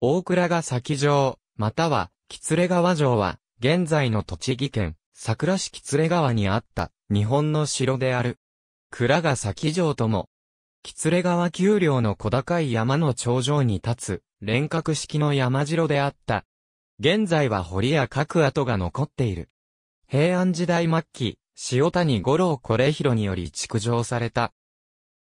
大倉ヶ崎城、または、喜連川城は、現在の栃木県、桜市木連川にあった、日本の城である。倉ヶ崎城とも、喜連川丘陵の小高い山の頂上に立つ、連閣式の山城であった。現在は堀や各跡が残っている。平安時代末期、塩谷五郎これ広により築城された。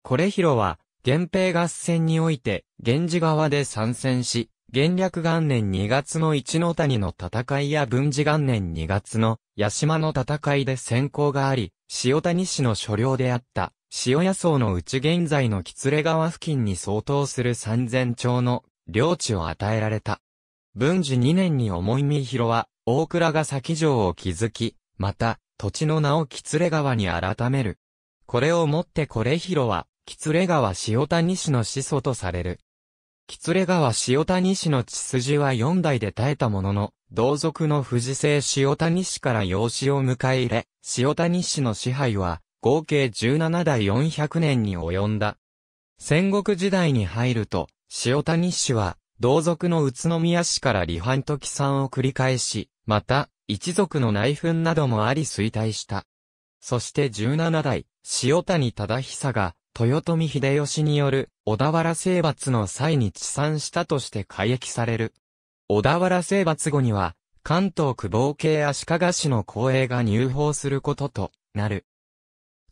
これ広は、源平合戦において、源氏側で参戦し、元略元年2月の一の谷の戦いや文治元年2月の八島の戦いで先行があり、塩谷市の所領であった、塩野草のうち現在の喜連川付近に相当する三千町の領地を与えられた。文治2年に重い三広は、大倉が先城を築き、また、土地の名を喜連川に改める。これをもってこれ広は、喜連川塩谷市の始祖とされる。ツレ川塩谷氏の血筋は四代で耐えたものの、同族の富士姓塩谷氏から養子を迎え入れ、塩谷氏の支配は、合計17代400年に及んだ。戦国時代に入ると、塩谷氏は、同族の宇都宮氏から離反と帰参を繰り返し、また、一族の内紛などもあり衰退した。そして17代、塩谷忠久が、豊臣秀吉による小田原征伐の際に治産したとして改役される。小田原征伐後には、関東久保系足利氏の公営が入法することとなる。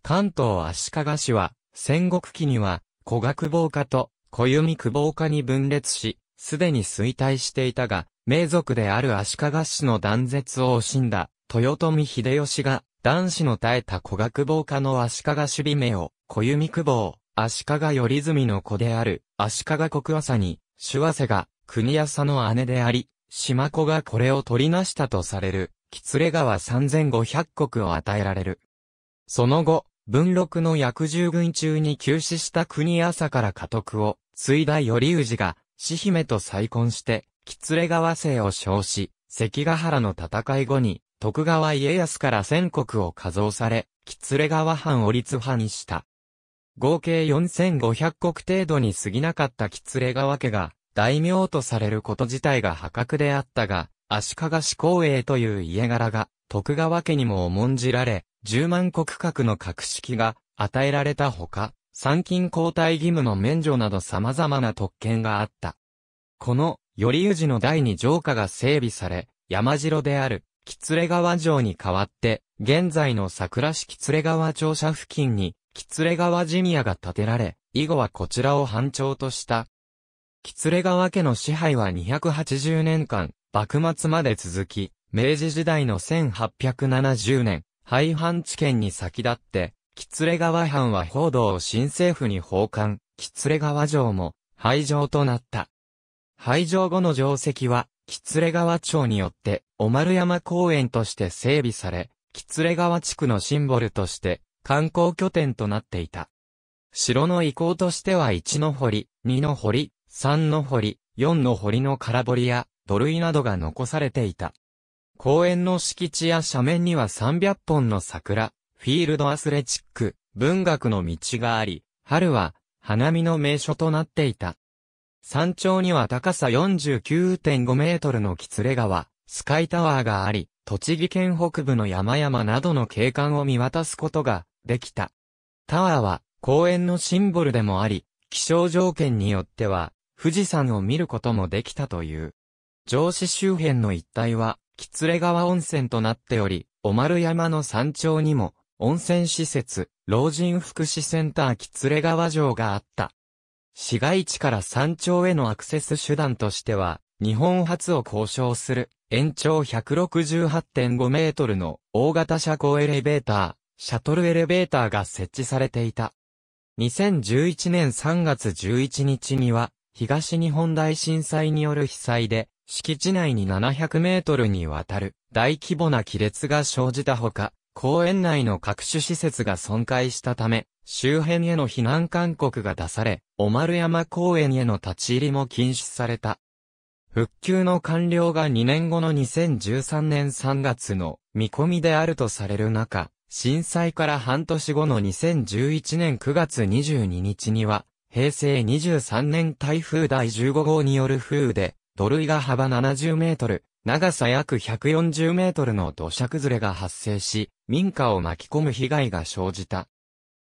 関東足利氏は、戦国期には、古賀久保家と小弓久保家に分裂し、すでに衰退していたが、名族である足利氏の断絶を惜しんだ、豊臣秀吉が、男子の耐えた古賀久保家の足利守備名を、小弓久保、足利頼泉の子である、足利国朝に、朱和瀬が、国朝の姉であり、島子がこれを取りなしたとされる、吉連川三千五百国を与えられる。その後、文禄の約十軍中に急死した国朝から家督を、継いだ頼氏が、死姫と再婚して、吉連川姓を称し、関ヶ原の戦い後に、徳川家康から全国を加増され、吉連川藩を立派にした。合計4500国程度に過ぎなかった吉連川家が、大名とされること自体が破格であったが、足利氏光栄という家柄が、徳川家にも重んじられ、10万国格の格式が与えられたほか、参勤交代義務の免除など様々な特権があった。この、頼氏の第二城下が整備され、山城である、吉連川城に代わって、現在の桜市吉連川庁舎付近に、ツレ川ジニアが建てられ、以後はこちらを班長とした。ツレ川家の支配は280年間、幕末まで続き、明治時代の1870年、廃藩置県に先立って、ツレ川藩は報道を新政府に奉還、ツレ川城も廃城となった。廃城後の城跡は、ツレ川町によって、小丸山公園として整備され、ツレ川地区のシンボルとして、観光拠点となっていた。城の遺構としては1の堀、2の堀、3の堀、4の堀の空堀や土塁などが残されていた。公園の敷地や斜面には300本の桜、フィールドアスレチック、文学の道があり、春は花見の名所となっていた。山頂には高さ49.5メートルの喜連川、スカイタワーがあり、栃木県北部の山々などの景観を見渡すことができた。タワーは公園のシンボルでもあり、気象条件によっては富士山を見ることもできたという。城市周辺の一帯は、ツレ川温泉となっており、お丸山の山頂にも、温泉施設、老人福祉センターツレ川城があった。市街地から山頂へのアクセス手段としては、日本初を交渉する、延長168.5メートルの大型車高エレベーター、シャトルエレベーターが設置されていた。2011年3月11日には、東日本大震災による被災で、敷地内に700メートルにわたる大規模な亀裂が生じたほか、公園内の各種施設が損壊したため、周辺への避難勧告が出され、小丸山公園への立ち入りも禁止された。復旧の完了が2年後の2013年3月の見込みであるとされる中、震災から半年後の2011年9月22日には、平成23年台風第15号による風雨で、土塁が幅70メートル、長さ約140メートルの土砂崩れが発生し、民家を巻き込む被害が生じた。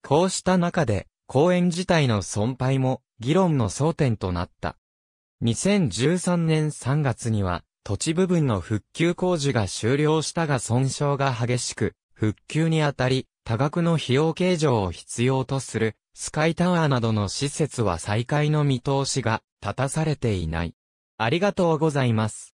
こうした中で、公園自体の損廃も議論の争点となった。2013年3月には、土地部分の復旧工事が終了したが損傷が激しく、復旧にあたり、多額の費用計上を必要とする、スカイタワーなどの施設は再開の見通しが立たされていない。ありがとうございます。